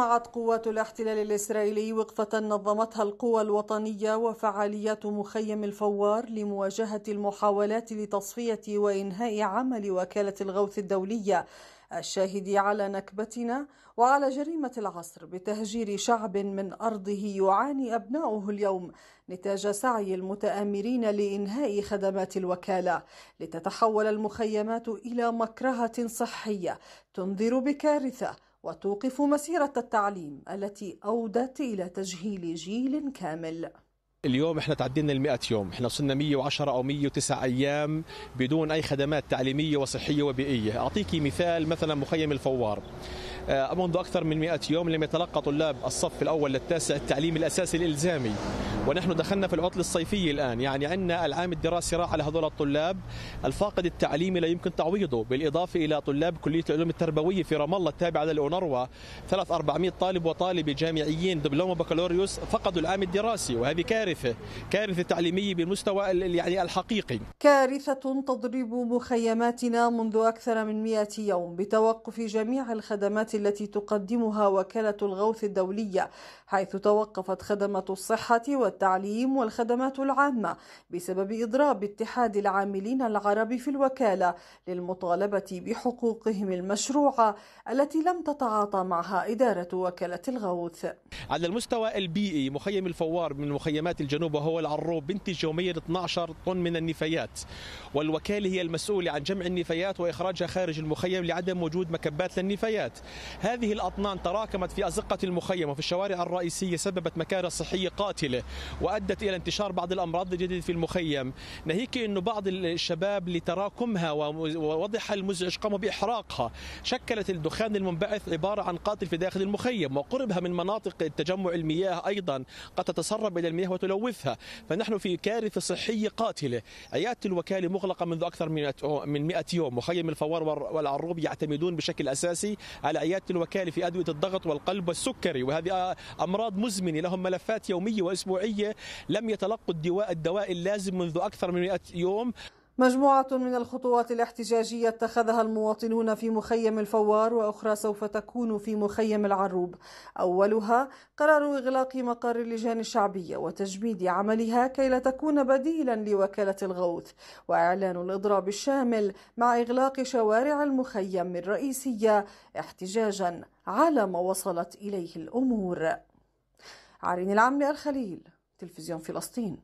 أطمعت قوات الاحتلال الإسرائيلي وقفة نظمتها القوى الوطنية وفعاليات مخيم الفوار لمواجهة المحاولات لتصفية وإنهاء عمل وكالة الغوث الدولية الشاهد على نكبتنا وعلى جريمة العصر بتهجير شعب من أرضه يعاني أبناؤه اليوم نتاج سعي المتآمرين لإنهاء خدمات الوكالة لتتحول المخيمات إلى مكرهة صحية تنذر بكارثة وتوقف مسيرة التعليم التي أودت إلى تجهيل جيل كامل اليوم احنا تعدينا ال 100 يوم، احنا وصلنا 110 او 109 ايام بدون اي خدمات تعليميه وصحيه وبيئيه، اعطيك مثال مثلا مخيم الفوار. آه، منذ اكثر من 100 يوم لم يتلقى طلاب الصف الاول للتاسع التعليم الاساسي الالزامي، ونحن دخلنا في العطل الصيفي الآن يعني عندنا العام الدراسي راح على هذول الطلاب الفاقد التعليمي لا يمكن تعويضه بالإضافة إلى طلاب كلية العلوم التربوية في رام الله التابعة للأونروا 3 400 طالب وطالبة جامعيين دبلوم وبكالوريوس فقدوا العام الدراسي وهذه كارثة كارثة تعليمية بمستوى يعني الحقيقي كارثة تضرب مخيماتنا منذ أكثر من 100 يوم بتوقف جميع الخدمات التي تقدمها وكالة الغوث الدولية حيث توقفت خدمة الصحة والت والتعليم والخدمات العامة بسبب إضراب اتحاد العاملين العرب في الوكالة للمطالبة بحقوقهم المشروعة التي لم تتعاطى معها إدارة وكالة الغوث على المستوى البيئي مخيم الفوار من مخيمات الجنوب وهو العروب بنتج يوميا 12 طن من النفايات والوكالة هي المسؤولة عن جمع النفايات وإخراجها خارج المخيم لعدم وجود مكبات للنفايات هذه الأطنان تراكمت في أزقة المخيم وفي الشوارع الرئيسية سببت مكارث صحية قاتلة وأدت إلى انتشار بعض الأمراض الجديدة في المخيم ناهيك أنه بعض الشباب لتراكمها ووضعها المزعج قاموا بإحراقها شكلت الدخان المنبعث عبارة عن قاتل في داخل المخيم وقربها من مناطق تجمع المياه أيضا قد تتسرب إلى المياه وتلوثها فنحن في كارثة صحية قاتلة عيادة الوكالة مغلقة منذ أكثر من 100 يوم مخيم الفوار والعروب يعتمدون بشكل أساسي على عيادة الوكالة في أدوية الضغط والقلب والسكري وهذه أمراض مزمنة لهم ملفات يومية وأسبوعية الغذائية لم يتلقوا الدواء الدواء اللازم منذ أكثر من 100 يوم مجموعة من الخطوات الاحتجاجية اتخذها المواطنون في مخيم الفوار وأخرى سوف تكون في مخيم العروب أولها قرار إغلاق مقر اللجان الشعبية وتجميد عملها كي لا تكون بديلا لوكالة الغوث وإعلان الإضراب الشامل مع إغلاق شوارع المخيم الرئيسية احتجاجا على ما وصلت إليه الأمور عرين العمل الخليل تلفزيون فلسطين